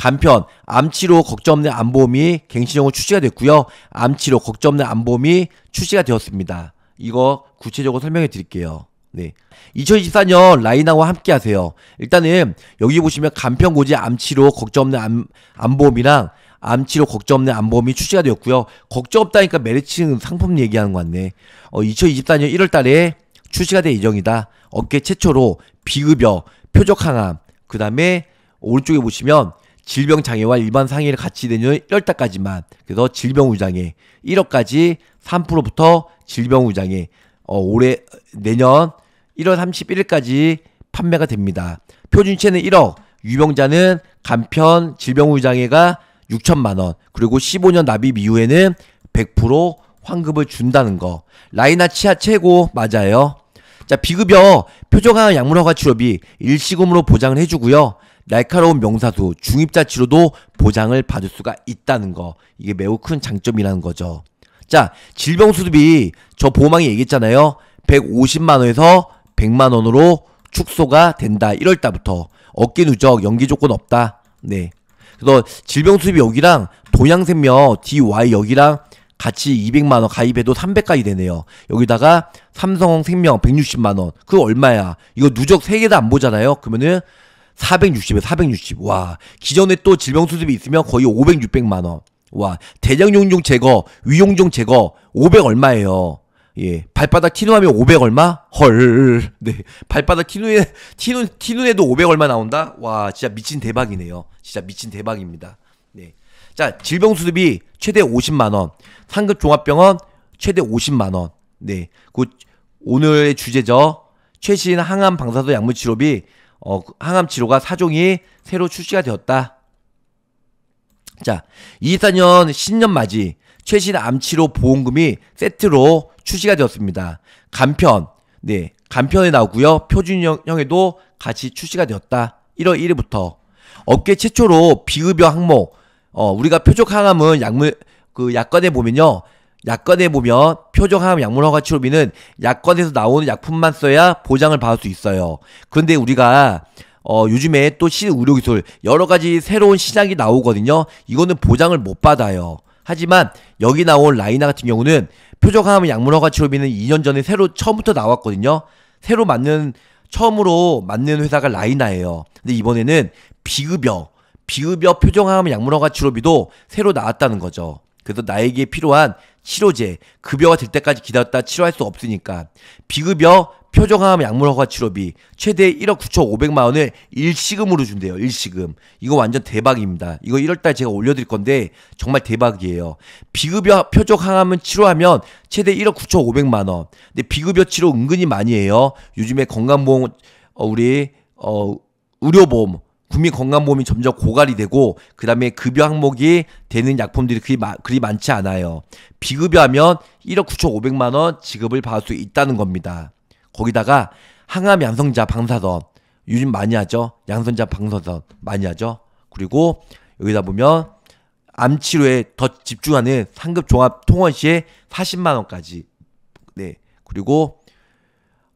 간편 암치료 걱정 없는 안보험이 갱신형으로 출시가 됐고요. 암치료 걱정 없는 안보험이 출시가 되었습니다. 이거 구체적으로 설명해 드릴게요. 네. 2024년 라인하고 함께 하세요. 일단은 여기 보시면 간편고지 암치료 걱정 없는 암, 암보험이랑 암치료 걱정 없는 암보험이 출시가 되었고요. 걱정 없다니까 메리츠 상품 얘기하는 것 같네. 어, 2024년 1월 달에 출시가 될 예정이다. 업계 최초로 비급여, 표적 항암, 그 다음에 오른쪽에 보시면 질병 장애와 일반 상해를 같이 내는 10달까지만 그래서 질병 우장애 1억까지 3%부터 질병 우장애 어, 올해 내년 1월 31일까지 판매가 됩니다. 표준체는 1억, 유병자는 간편 질병 우장애가 6천만 원, 그리고 15년 납입 이후에는 100% 환급을 준다는 거. 라이나 치아 최고 맞아요. 자, 비급여 표적항 약물화가 치료비 일시금으로 보장을 해주고요. 날카로운 명사수, 중입자치로도 보장을 받을 수가 있다는 거. 이게 매우 큰 장점이라는 거죠. 자, 질병수습이 저 보망이 호 얘기했잖아요. 150만원에서 100만원으로 축소가 된다. 1월달부터. 어깨 누적, 연기 조건 없다. 네. 그래서 질병수습이 여기랑 동양생명 DY 여기랑 같이 200만원 가입해도 300까지 되네요. 여기다가 삼성생명 160만원. 그 얼마야? 이거 누적 3개 다 안 보잖아요. 그러면은 460에서 460. 와. 기존에 또 질병 수습이 있으면 거의 500, 600만 원. 와. 대장 용종 제거, 위용종 제거 500 얼마예요. 예. 발바닥 티누하면 500 얼마? 헐. 네. 발바닥 티누에 티누 티누에도 500 얼마 나온다? 와, 진짜 미친 대박이네요. 진짜 미친 대박입니다. 네. 자, 질병 수습이 최대 50만 원. 상급 종합병원 최대 50만 원. 네. 곧 오늘의 주제죠. 최신 항암 방사선 약물 치료비 어, 항암 치료가 사종이 새로 출시가 되었다. 자, 24년 신년 맞이 최신 암치료 보험금이 세트로 출시가 되었습니다. 간편, 네, 간편에 나오고요. 표준형에도 같이 출시가 되었다. 1월 1일부터 업계 최초로 비급여 항목, 어, 우리가 표적 항암은 약물 그 약관에 보면요. 약관에 보면 표정함 약물허가 치료비는 약관에서 나오는 약품만 써야 보장을 받을 수 있어요. 그런데 우리가 어, 요즘에 또 신의료기술 여러 가지 새로운 시작이 나오거든요. 이거는 보장을 못 받아요. 하지만 여기 나온 라이나 같은 경우는 표적암 약물허가 치료비는 2년 전에 새로 처음부터 나왔거든요. 새로 맞는 처음으로 맞는 회사가 라이나예요. 근데 이번에는 비급여, 비급여 표정암 약물허가 치료비도 새로 나왔다는 거죠. 그래서 나에게 필요한 치료제, 급여가 될 때까지 기다렸다 치료할 수 없으니까 비급여, 표정암 약물허가 치료비 최대 1억 9천 5백만 원을 일시금으로 준대요. 일시금. 이거 완전 대박입니다. 이거 1월달 제가 올려드릴 건데 정말 대박이에요. 비급여 표적항암은 치료하면 최대 1억 9천 5백만 원. 근데 비급여 치료 은근히 많이 해요. 요즘에 건강보험 어, 우리 어 의료보험 국민 건강보험이 점점 고갈이 되고 그다음에 급여 항목이 되는 약품들이 그리, 마, 그리 많지 않아요. 비급여하면 1억 9,500만 원 지급을 받을 수 있다는 겁니다. 거기다가 항암 양성자 방사선 요즘 많이 하죠. 양성자 방사선 많이 하죠. 그리고 여기다 보면 암 치료에 더 집중하는 상급 종합 통원 시에 40만 원까지. 네. 그리고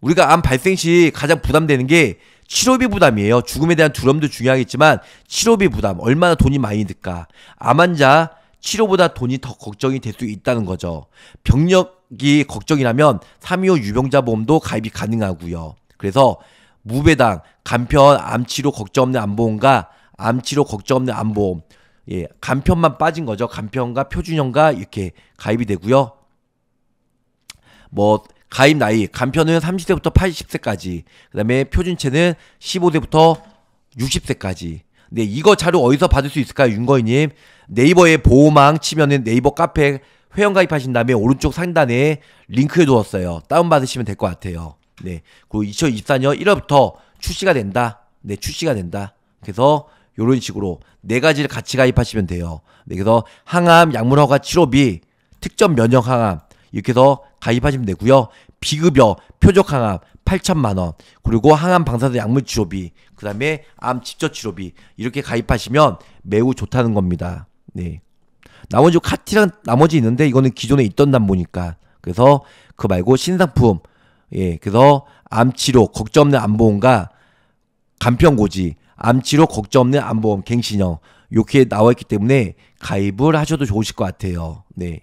우리가 암 발생 시 가장 부담되는 게 치료비 부담이에요. 죽음에 대한 두려움도 중요하겠지만 치료비 부담 얼마나 돈이 많이 들까? 암 환자 치료보다 돈이 더 걱정이 될 수 있다는 거죠. 병력이 걱정이라면 3.25 유병자 보험도 가입이 가능하고요. 그래서 무배당, 간편 암치료 걱정 없는 암보험과 암치료 걱정 없는 암보험 예, 간편만 빠진 거죠. 간편과 표준형과 이렇게 가입이 되고요. 뭐 가입 나이 간편은 30세부터 80세까지 그다음에 표준체는 15세부터 60세까지 네 이거 자료 어디서 받을 수 있을까요 윤거이님 네이버에 보호망 치면은 네이버 카페 회원 가입하신 다음에 오른쪽 상단에 링크해 두었어요 다운받으시면 될 것 같아요 네 그리고 2024년 1월부터 출시가 된다 네 출시가 된다 그래서 요런 식으로 네 가지를 같이 가입하시면 돼요 네 그래서 항암 약물허가 치료비 특정 면역 항암 이렇게 해서 가입하시면 되고요. 비급여, 표적항암 8천만 원, 그리고 항암 방사선 약물 치료비, 그 다음에 암 직접 치료비 이렇게 가입하시면 매우 좋다는 겁니다. 네. 나머지 카티랑 나머지 있는데 이거는 기존에 있던 단보니까 그래서 그 말고 신상품 예 그래서 암치료 걱정 없는 암보험과 간편고지 암치료 걱정 없는 암보험 갱신형 이렇게 나와 있기 때문에 가입을 하셔도 좋으실 것 같아요. 네.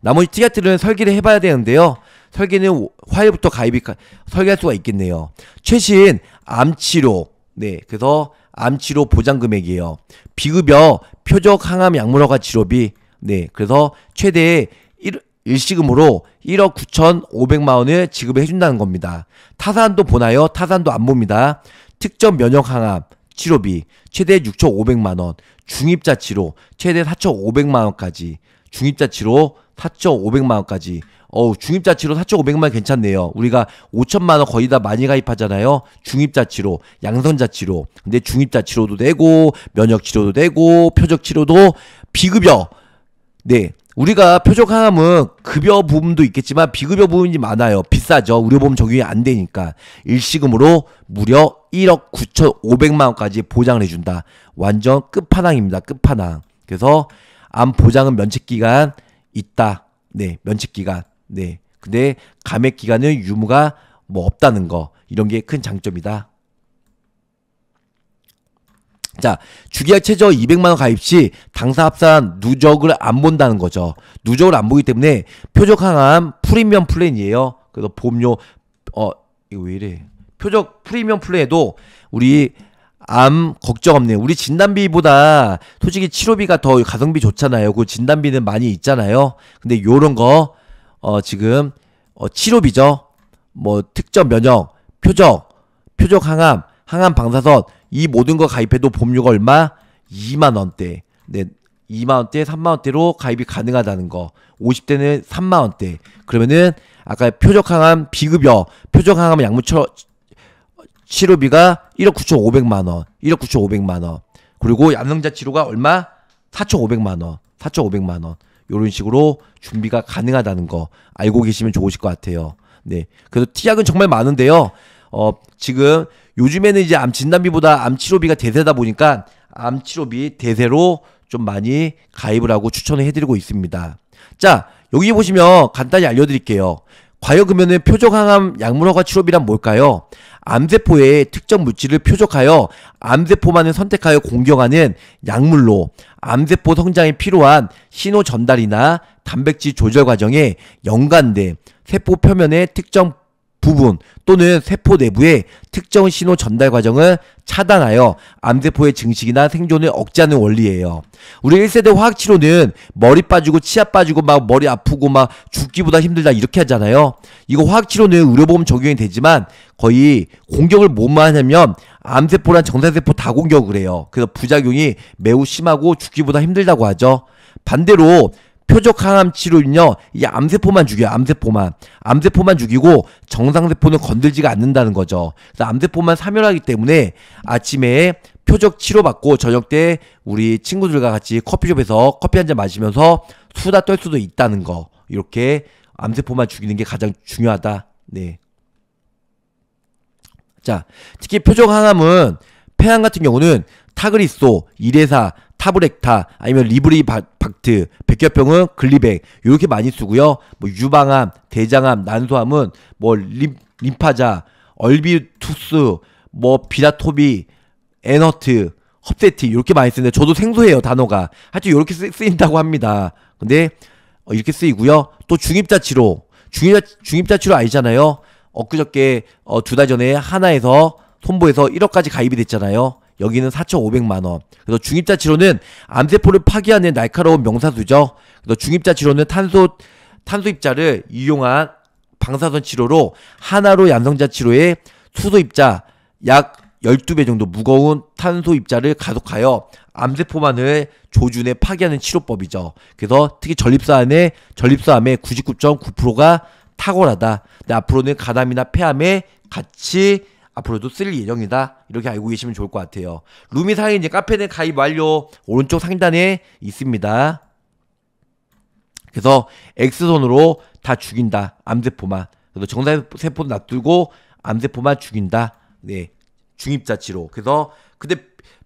나머지 찌개틀은 설계를 해봐야 되는데요. 설계는 화요일부터 가입이 설계할 수가 있겠네요. 최신 암치료 네 그래서 암치료 보장 금액이에요. 비급여 표적 항암 약물허가 치료비 네 그래서 최대 1, 일시금으로 1억 9천5백만 원을 지급해 준다는 겁니다. 타산도 보나요? 타산도 안 봅니다. 특정 면역 항암 치료비 최대 6천5백만 원, 중입자 치료 최대 4천5백만 원까지 중입자치로 4,500만 원까지 어 중입자치로 4,500만 원 괜찮네요. 우리가 5천만 원 거의 다 많이 가입하잖아요. 중입자치로, 양성자치로. 근데 중입자치로도 되고 면역치료도 되고 표적치료도 비급여. 네. 우리가 표적항암은 급여 부분도 있겠지만 비급여 부분이 많아요. 비싸죠. 의료보험 적용이 안 되니까. 일시금으로 무려 1억 9천5백만 원까지 보장을 해준다. 완전 끝판왕입니다. 끝판왕. 그래서 암 보장은 면책 기간 있다. 네, 면책 기간. 네. 근데 감액 기간은 유무가 뭐 없다는 거. 이런 게 큰 장점이다. 자, 주기약 최저 200만원 가입 시 당사 합산 누적을 안 본다는 거죠. 누적을 안 보기 때문에 표적 항암 프리미엄 플랜이에요. 그래서 보험료, 어, 이거 왜 이래. 표적 프리미엄 플랜에도 우리 암 걱정 없네요. 우리 진단비보다 솔직히 치료비가 더 가성비 좋잖아요. 그 진단비는 많이 있잖아요. 근데 요런 거, 어, 지금, 어, 치료비죠. 뭐, 특정 면역, 표적, 표적 항암, 항암 방사선, 이 모든 거 가입해도 보험료가 얼마? 2만원대. 네, 2만원대, 3만원대로 가입이 가능하다는 거. 50대는 3만원대. 그러면은, 아까 표적 항암 비급여, 표적 항암 약물 처, 치료비가 1억 9 5 0만 원, 1억 9 5백만 원. 그리고 암성자 치료가 얼마? 4천5백만 원, 4천5백만 원. 요런 식으로 준비가 가능하다는 거 알고 계시면 좋으실 것 같아요. 네. 그래서 티약은 정말 많은데요. 어, 지금 요즘에는 이제 암 진단비보다 암 치료비가 대세다 보니까 암 치료비 대세로 좀 많이 가입을 하고 추천을 해드리고 있습니다. 자, 여기 보시면 간단히 알려드릴게요. 과여금연의 표적항암 약물허가 치료비란 뭘까요? 암세포의 특정 물질을 표적하여 암세포만을 선택하여 공격하는 약물로 암세포 성장에 필요한 신호 전달이나 단백질 조절 과정에 연관된 세포 표면의 특정 부분 또는 세포 내부의 특정 신호 전달 과정을 차단하여 암세포의 증식이나 생존을 억제하는 원리예요. 우리 1세대 화학 치료는 머리 빠지고 치아 빠지고 막 머리 아프고 막 죽기보다 힘들다 이렇게 하잖아요. 이거 화학 치료는 의료보험 적용이 되지만 거의 공격을 뭐만 하냐면 암세포란 정상세포 다 공격을 해요. 그래서 부작용이 매우 심하고 죽기보다 힘들다고 하죠. 반대로 표적 항암 치료는요, 이 암세포만 죽여요, 암세포만. 암세포만 죽이고 정상세포는 건들지가 않는다는 거죠. 그래서 암세포만 사멸하기 때문에 아침에 표적 치료받고 저녁 때 우리 친구들과 같이 커피숍에서 커피 한 잔 마시면서 수다 떨 수도 있다는 거. 이렇게 암세포만 죽이는 게 가장 중요하다. 네. 자, 특히 표적 항암은 폐암 같은 경우는 타그리소, 이레사, 타브렉타 아니면 리브리박트, 백혈병은 글리백 이렇게 많이 쓰고요. 뭐 유방암, 대장암, 난소암은 뭐 림, 림파자, 얼비투스, 뭐 비라토비, 에너트, 컵세티 이렇게 많이 쓰는데 저도 생소해요 단어가 하여튼 이렇게 쓰, 인다고 합니다 근데 어, 이렇게 쓰이고요 또 중입자 치료 중입자, 중입자 치료 아니잖아요 엊그저께 어, 두 달 전에 하나에서 손보에서 1억까지 가입이 됐잖아요 여기는 4,500만 원. 그래서 중입자치료는 암세포를 파괴하는 날카로운 명사수죠. 그래서 중입자치료는 탄소 탄소 입자를 이용한 방사선 치료로 하나로 양성자 치료에 수소 입자 약 12배 정도 무거운 탄소 입자를 가속하여 암세포만을 조준해 파괴하는 치료법이죠. 그래서 특히 전립사암의 전립사암의 99.9%가 탁월하다. 근데 앞으로는 간암이나 폐암에 같이 앞으로도 쓸 예정이다. 이렇게 알고 계시면 좋을 것 같아요. 루미 상의 이제 카페는 가입 완료 오른쪽 상단에 있습니다. 그래서 엑스손으로다 죽인다. 암세포만. 그래서 정상세포 도 놔두고 암세포만 죽인다. 네. 중입자치로. 그래서 근데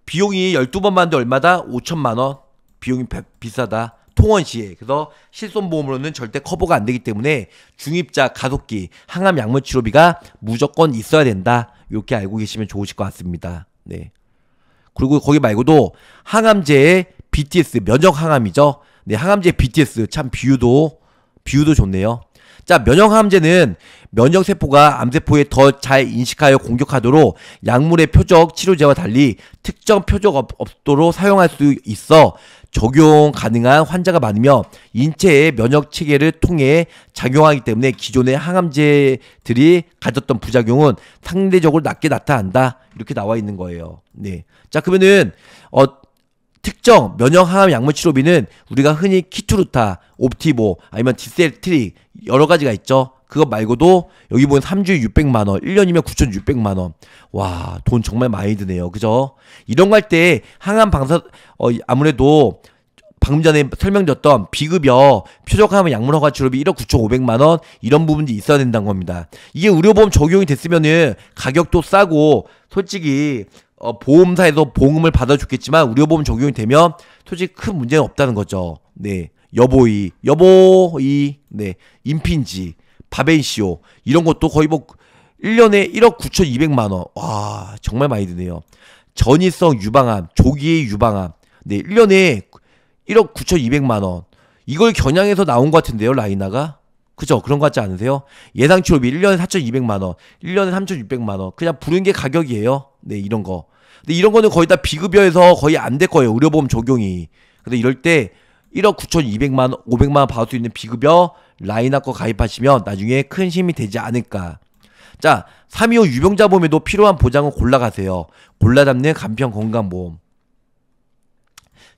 비용이 12번만데 얼마다? 5천만원. 비용이 비싸다. 통원시에 그래서 실손보험으로는 절대 커버가 안 되기 때문에 중입자 가속기 항암 약물 치료비가 무조건 있어야 된다. 이렇게 알고 계시면 좋으실 것 같습니다. 네. 그리고 거기 말고도 항암제의 BTS 면역 항암이죠. 네, 항암제 BTS 참 비유도 비유도 좋네요. 자, 면역 항암제는 면역 세포가 암 세포에 더 잘 인식하여 공격하도록 약물의 표적 치료제와 달리 특정 표적 없도록 사용할 수 있어 적용 가능한 환자가 많으며 인체의 면역 체계를 통해 작용하기 때문에 기존의 항암제들이 가졌던 부작용은 상대적으로 낮게 나타난다. 이렇게 나와 있는 거예요. 네. 자, 그러면은 어 특정 면역항암 약물 치료비는 우리가 흔히 키투루타, 옵티보, 아니면 디셀트릭 여러 가지가 있죠. 그거 말고도 여기 보면 3주에 600만 원, 1년이면 9,600만 원. 와, 돈 정말 많이 드네요. 그죠? 이런 거 할때 항암 방사 어 아무래도 방금 전에 설명드렸던 비급여, 표적하면 약물허가 치료비 1억 9,500만 원 이런 부분도 있어야 된다는 겁니다. 이게 의료보험 적용이 됐으면은 가격도 싸고 솔직히 어, 보험사에서 보험을 받아줬겠지만 의료보험 적용이 되면 솔직히 큰 문제는 없다는 거죠. 네. 여보이, 여보이, 네. 인핀지. 바벤시오 이런 것도 거의 뭐 1년에 1억 9,200만 원. 와, 정말 많이 드네요. 전이성 유방암, 조기의 유방암. 네, 1년에 1억 9,200만 원. 이걸 겨냥해서 나온 것 같은데요, 라이나가? 그죠? 그런 것 같지 않으세요? 예상 치료비 1년에 4,200만 원, 1년에 3,600만 원. 그냥 부른 게 가격이에요. 네, 이런 거. 근데 이런 거는 거의 다 비급여에서 거의 안 될 거예요. 의료보험 적용이. 근데 이럴 때 1억 9,200만 원, 500만 원 받을 수 있는 비급여 라인업과 가입하시면 나중에 큰 힘이 되지 않을까. 자, 3.25 유병자 보험에도 필요한 보장을 골라가세요. 골라잡는 간편 건강보험.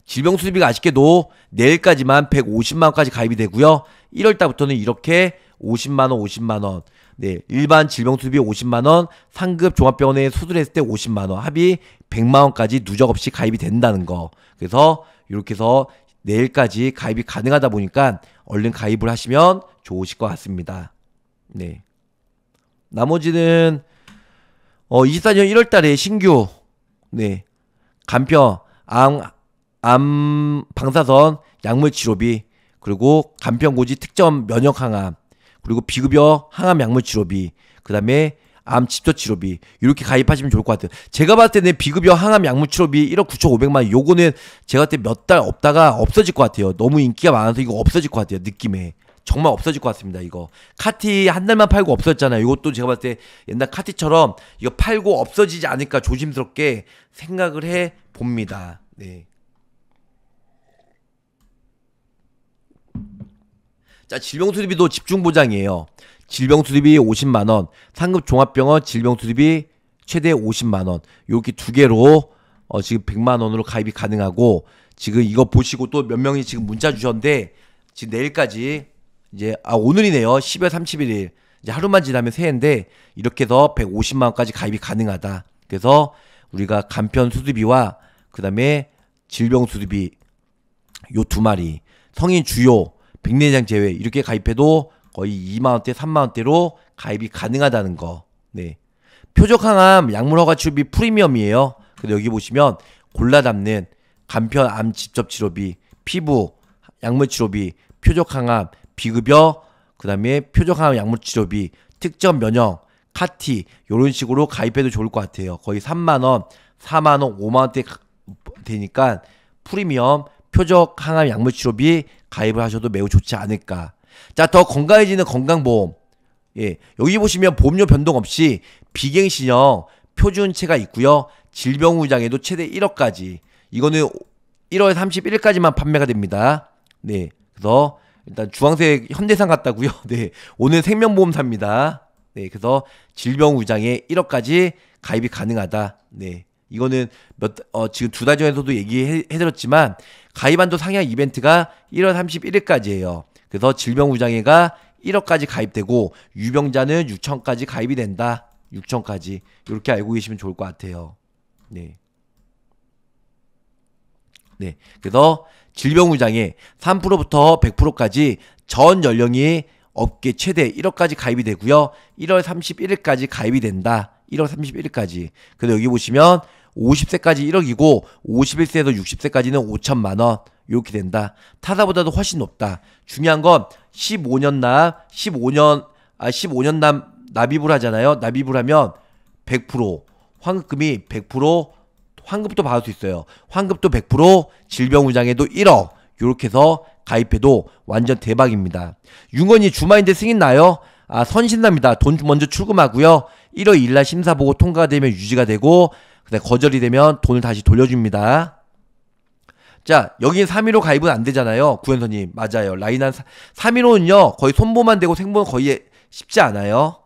질병 수비가 아쉽게도 내일까지만 150만원까지 가입이 되고요. 1월달부터는 이렇게 50만원, 50만원. 네, 일반 질병 수비 50만원, 상급 종합병원에 수술했을 때 50만원, 합의 100만원까지 누적 없이 가입이 된다는 거. 그래서 이렇게 해서 내일까지 가입이 가능하다 보니까 얼른 가입을 하시면 좋으실 것 같습니다. 네. 나머지는 어 24년 1월 달에 신규 네. 간편 암, 암 방사선 약물 치료비 그리고 간편고지 특정 면역 항암 그리고 비급여 항암 약물 치료비 그다음에 암 집도 치료비 이렇게 가입하시면 좋을 것 같아요. 제가 봤을 때는 비급여 항암 약물 치료비 1억 9,500만 원 요거는 제가 봤을 때 몇 달 없다가 없어질 것 같아요. 너무 인기가 많아서 이거 없어질 것 같아요. 느낌에. 정말 없어질 것 같습니다. 이거 카티 한 달만 팔고 없어졌잖아요. 이것도 제가 봤을 때 옛날 카티처럼 이거 팔고 없어지지 않을까 조심스럽게 생각을 해 봅니다. 네. 자, 질병 수리비도 집중 보장이에요. 질병수립이 50만 원, 상급 종합병원 질병수립이 최대 50만 원. 요렇게 두 개로 어 지금 100만 원으로 가입이 가능하고 지금 이거 보시고 또 몇 명이 지금 문자 주셨는데 지금 내일까지 이제 아 오늘이네요. 10월 31일. 이제 하루만 지나면 새해인데 이렇게 해서 150만 원까지 가입이 가능하다. 그래서 우리가 간편 수두비와 그다음에 질병 수두비 요 두 마리 성인 주요 백내장 제외 이렇게 가입해도 거의 2만 원대, 3만 원대로 가입이 가능하다는 거. 네. 표적항암 약물허가 치료비 프리미엄이에요. 근데 여기 보시면 골라 담는 간편 암 직접 치료비, 피부 약물 치료비, 표적항암 비급여, 그다음에 표적항암 약물 치료비, 특정 면역, 카티 요런 식으로 가입해도 좋을 것 같아요. 거의 3만 원, 4만 원, 5만 원대 되니까 프리미엄 표적 항암 약물 치료비 가입을 하셔도 매우 좋지 않을까. 자, 더 건강해지는 건강보험. 예, 여기 보시면 보험료 변동 없이 비갱신형 표준체가 있고요. 질병 후장에도 최대 1억까지. 이거는 1월 31일까지만 판매가 됩니다. 네. 그래서 일단 주황색 현대상 같다고요. 네. 오늘 생명보험 삽니다. 네. 그래서 질병 후장에 1억까지 가입이 가능하다. 네. 이거는 몇, 어, 지금 두 달 전에서도 얘기해 드렸지만 가입한도 상향 이벤트가 1월 31일까지예요. 그래서 질병부장해가 1억까지 가입되고 유병자는 6천까지 가입이 된다. 6천까지 이렇게 알고 계시면 좋을 것 같아요. 네. 네. 그래서 질병부장해 3%부터 100%까지 전 연령이 업계 최대 1억까지 가입이 되고요. 1월 31일까지 가입이 된다. 1월 31일까지. 그래서 여기 보시면 50세까지 1억이고 51세에서 60세까지는 5천만 원. 이렇게 된다. 타다보다도 훨씬 높다. 중요한 건 15년 납, 15년 아 15년 납 납입을 하잖아요. 납입을 하면 100% 환급금이 100% 환급도 받을 수 있어요. 환급도 100% 질병우장에도 1억 이렇게 해서 가입해도 완전 대박입니다. 윤건이 주말인데 승인 나요? 아 선신납니다. 돈 먼저 출금하고요. 1월 1일 날 심사 보고 통과되면 유지가 되고 그다음 거절이 되면 돈을 다시 돌려줍니다. 자, 여긴 3위로 가입은 안 되잖아요. 구현선님. 맞아요. 라인한 3위로는요, 거의 손보만 되고 생보는 거의 쉽지 않아요.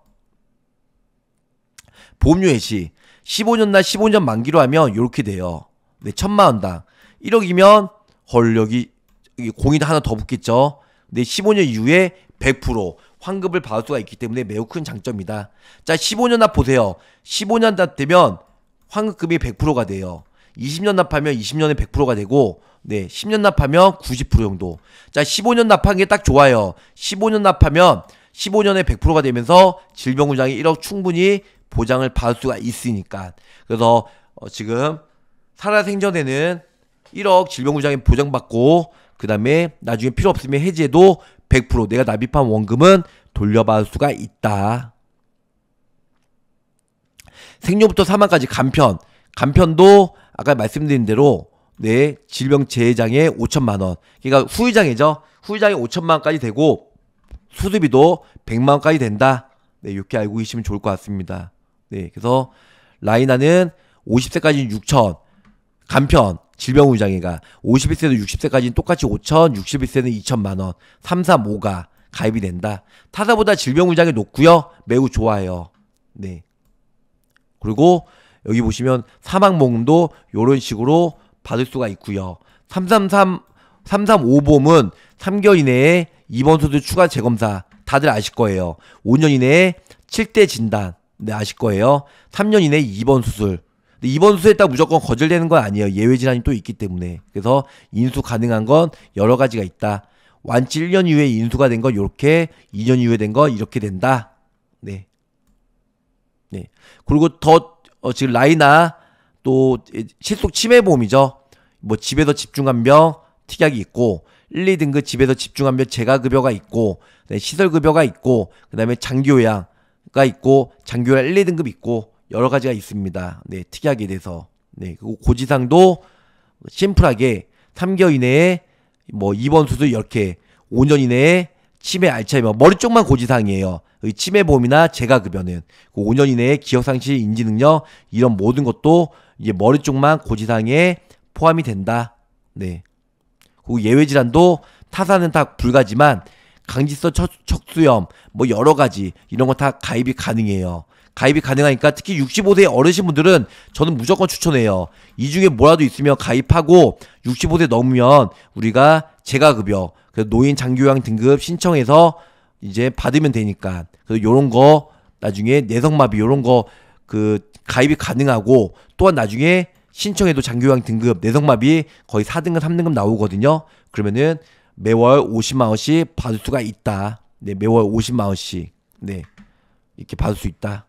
보험료 예시. 15년날 15년 만기로 하면 이렇게 돼요. 네, 천만원당. 1억이면, 헐, 여기, 여기 공이 하나 더 붙겠죠? 네, 15년 이후에 100% 환급을 받을 수가 있기 때문에 매우 큰 장점이다. 자, 15년 납 보세요. 15년 납 되면 환급금이 100%가 돼요. 20년 납하면 20년에 100%가 되고 네, 10년 납하면 90% 정도. 자, 15년 납하는게 딱 좋아요. 15년 납하면 15년에 100%가 되면서 질병보장이 1억 충분히 보장을 받을 수가 있으니까. 그래서 어, 지금 살아생전에는 1억 질병보장이 보장받고 그 다음에 나중에 필요 없으면 해지해도 100% 내가 납입한 원금은 돌려받을 수가 있다. 생료부터 사망까지 간편. 간편도 아까 말씀드린 대로 내 질병 재해장에 5천만 원. 그러니까 후유장애죠. 후유장애 5천만 원까지 되고 수수비도 100만 원까지 된다. 네, 이렇게 알고 계시면 좋을 것 같습니다. 네, 그래서 라이나는 50세까지는 6천, 간편, 질병 후유장애가 5 1세에서 60세까지는 똑같이 5천, 61세는 2천만 원, 3, 4, 5가 가입이 된다. 타사보다 질병 후유장애 높고요. 매우 좋아요. 네. 그리고 여기 보시면 사망보험도 이런 식으로 받을 수가 있고요. 333 335봄은 3개월 이내에 입원 수술 추가 재검사 다들 아실 거예요. 5년 이내에 7대 진단 네, 아실 거예요. 3년 이내에 입원 수술 근데 입원 수술에딱 무조건 거절되는 건 아니에요. 예외 질환이 또 있기 때문에. 그래서 인수 가능한 건 여러 가지가 있다. 완치 1년 이후에 인수가 된 거 이렇게, 2년 이후에 된 거 이렇게 된다. 네. 네. 그리고 더 어, 지금 라이나 또 실속 치매보험이죠. 뭐 집에서 집중한병 특약이 있고 1, 2등급 집에서 집중한병 재가급여가 있고 시설급여가 있고 그 다음에 장기요양가 있고 장기요양 1, 2등급 있고 여러 가지가 있습니다. 네, 특약에 대해서. 네, 그리고 고지상도 심플하게 3개월 이내에 뭐 입원 수술 이렇게 5년 이내에 치매 알츠하이머 머리 쪽만 고지상이에요. 치매 보험이나 재가급여는 5년 그 이내에 기억상실 인지능력 이런 모든 것도 이제 머리 쪽만 고지상에 포함이 된다. 네. 그리고 예외 질환도 타사는 다 불가지만 강지성 척수염 뭐 여러 가지 이런 거 다 가입이 가능해요. 가입이 가능하니까 특히 65세 어르신 분들은 저는 무조건 추천해요. 이 중에 뭐라도 있으면 가입하고 65세 넘으면 우리가 재가급여, 노인 장기요양 등급 신청해서 이제 받으면 되니까. 그래서 요런 거 나중에 내성마비 요런 거그 가입이 가능하고 또한 나중에 신청해도 장교양 등급 내성마비 거의 4등급 3등급 나오거든요. 그러면은 매월 50만 원씩 받을 수가 있다. 네, 매월 50만 원씩. 네. 이렇게 받을 수 있다.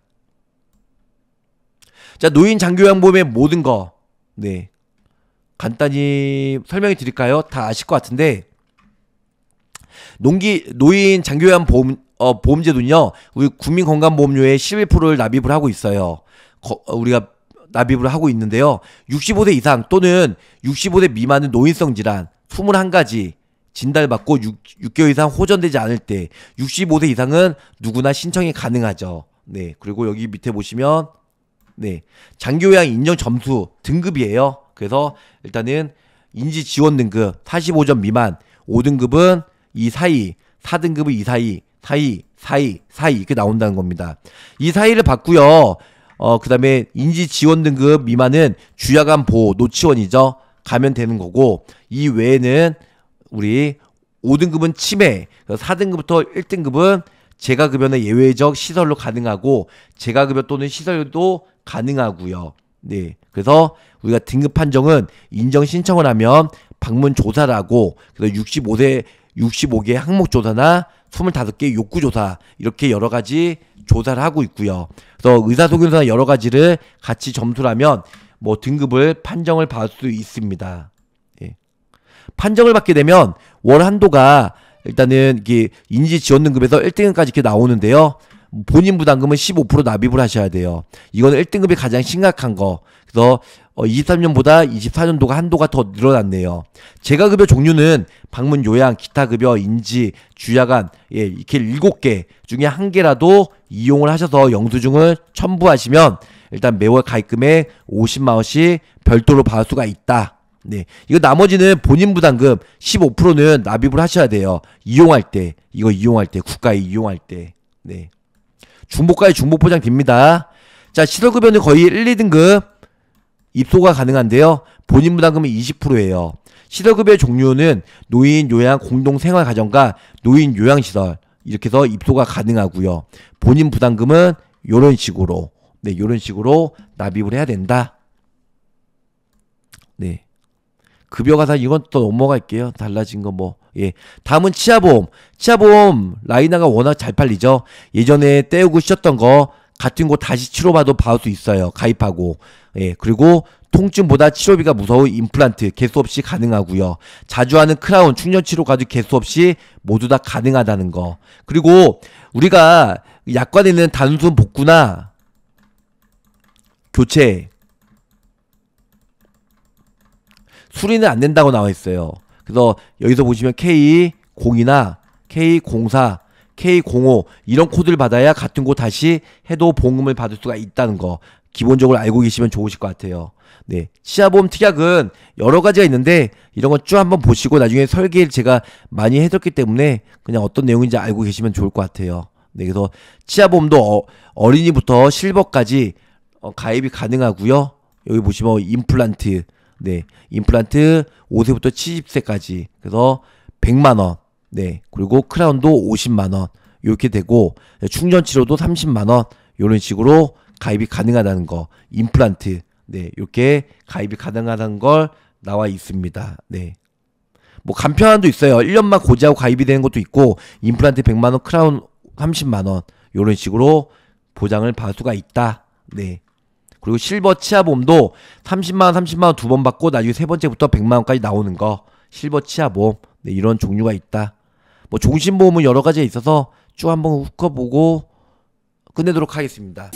자, 노인 장교양보험의 모든 거. 네. 간단히 설명해 드릴까요? 다 아실 것 같은데. 농기 노인 장교양 보험 어, 보험제도는요, 우리 국민건강보험료의 11%를 납입을 하고 있어요. 거, 어, 우리가 납입을 하고 있는데요. 65세 이상 또는 65세 미만은 노인성 질환 21가지 진단받고 6, 개월 이상 호전되지 않을 때 65세 이상은 누구나 신청이 가능하죠. 네. 그리고 여기 밑에 보시면 네. 장기요양 인정 점수 등급이에요. 그래서 일단은 인지 지원 등급 45점 미만, 5등급은 이 사이, 4등급은 이 사이, 사이, 사이, 사이 이렇게 나온다는 겁니다. 이 사이를 봤고요. 어, 그다음에 인지 지원 등급 미만은 주야간 보호 노치원이죠. 가면 되는 거고 이 외에는 우리 5등급은 치매, 4등급부터 1등급은 재가급여는 예외적 시설로 가능하고 재가급여 또는 시설도 가능하고요. 네. 그래서 우리가 등급 판정은 인정 신청을 하면 방문 조사라고 그래서 65세 65개 항목 조사나 25개 욕구 조사 이렇게 여러 가지 조사를 하고 있고요. 그래서 의사소견서 나 여러 가지를 같이 점수라면 뭐 등급을 판정을 받을 수 있습니다. 예. 판정을 받게 되면 월 한도가 일단은 이게 인지 지원 등급에서 1등까지 급 이렇게 나오는데요. 본인 부담금은 15% 납입을 하셔야 돼요. 이거는 1등급이 가장 심각한 거. 그래서 어, 23년보다 24년도가 한도가 더 늘어났네요. 제가 급여 종류는 방문 요양, 기타 급여, 인지, 주야간 예, 이렇게 7개 중에 한 개라도 이용을 하셔서 영수증을 첨부하시면 일단 매월 가입금에 50만 원씩 별도로 받을 수가 있다. 네. 이거 나머지는 본인 부담금 15%는 납입을 하셔야 돼요. 이용할 때. 이거 이용할 때. 국가에 이용할 때. 네. 중복가에 중복 보장 됩니다. 자, 시설급여는 거의 1, 2등급 입소가 가능한데요. 본인 부담금은 20%예요. 시설급여 종류는 노인 요양 공동 생활 가정과 노인 요양 시설 이렇게 해서 입소가 가능하고요. 본인 부담금은 요런 식으로 네, 요런 식으로 납입을 해야 된다. 네. 급여가 다 이건 또 넘어갈게요. 달라진 거 뭐. 예. 다음은 치아보험. 치아보험 라이나가 워낙 잘 팔리죠. 예전에 떼우고 쉬었던 거 같은 곳 다시 치료받도 받을 수 있어요. 가입하고. 예, 그리고 통증보다 치료비가 무서운 임플란트 개수 없이 가능하고요. 자주 하는 크라운 충전 치료까지 개수 없이 모두 다 가능하다는 거. 그리고 우리가 약관에 있는 단순 복구나 교체 수리는 안 된다고 나와 있어요. 그래서 여기서 보시면 K0이나 K04 K05 이런 코드를 받아야 같은 곳 다시 해도 보험금을 받을 수가 있다는 거. 기본적으로 알고 계시면 좋으실 것 같아요. 네. 치아보험 특약은 여러 가지가 있는데 이런 거 쭉 한번 보시고 나중에 설계를 제가 많이 해뒀기 때문에 그냥 어떤 내용인지 알고 계시면 좋을 것 같아요. 네. 그래서 치아보험도 어, 린이부터 실버까지 어, 가입이 가능하고요. 여기 보시면 어, 임플란트 네. 임플란트 5세부터 70세까지. 그래서 100만 원. 네. 그리고 크라운도 50만 원. 이렇게 되고 충전 치료도 30만 원. 이런 식으로 가입이 가능하다는 거, 임플란트, 네, 요게 가입이 가능하다는 걸 나와 있습니다. 네. 뭐 간편한도 있어요. 1년만 고지하고 가입이 되는 것도 있고 임플란트 100만 원, 크라운 30만 원. 요런 식으로 보장을 받을 수가 있다. 네. 그리고 실버 치아보험도 30만 원, 30만 원두 번 받고 나중에 세 번째부터 100만 원까지 나오는 거. 실버 치아보험. 네, 이런 종류가 있다. 뭐 종신보험은 여러 가지에 있어서 쭉 한번 훑어보고 끝내도록 하겠습니다.